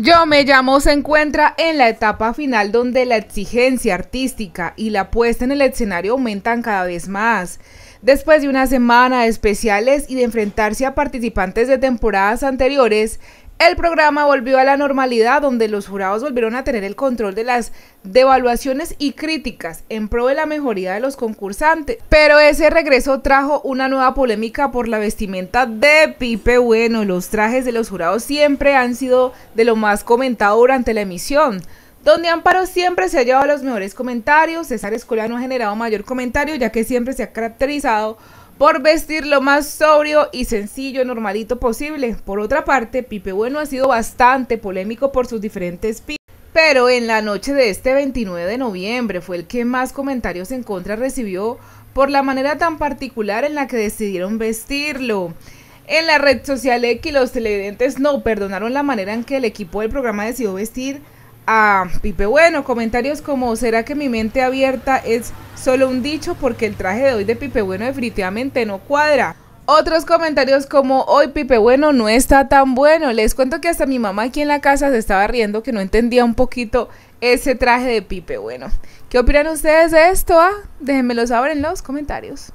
Yo me llamo se encuentra en la etapa final donde la exigencia artística y la puesta en el escenario aumentan cada vez más. Después de una semana de especiales y de enfrentarse a participantes de temporadas anteriores, el programa volvió a la normalidad donde los jurados volvieron a tener el control de las devaluaciones y críticas en pro de la mejoría de los concursantes. Pero ese regreso trajo una nueva polémica por la vestimenta de Pipe Bueno. Los trajes de los jurados siempre han sido de lo más comentado durante la emisión donde Amparo siempre se ha llevado los mejores comentarios, César Escola no ha generado mayor comentario ya que siempre se ha caracterizado por vestir lo más sobrio y sencillo, normalito posible. Por otra parte, Pipe Bueno ha sido bastante polémico por sus diferentes pistas. Pero en la noche de este 29 de noviembre fue el que más comentarios en contra recibió por la manera tan particular en la que decidieron vestirlo. En la red social X los televidentes no perdonaron la manera en que el equipo del programa decidió vestir a Pipe Bueno. Comentarios como, ¿será que mi mente abierta es solo un dicho? Porque el traje de hoy de Pipe Bueno definitivamente no cuadra. Otros comentarios como hoy Pipe Bueno no está tan bueno. Les cuento que hasta mi mamá aquí en la casa se estaba riendo que no entendía un poquito ese traje de Pipe Bueno. ¿Qué opinan ustedes de esto? Ah? Déjenmelo saber en los comentarios.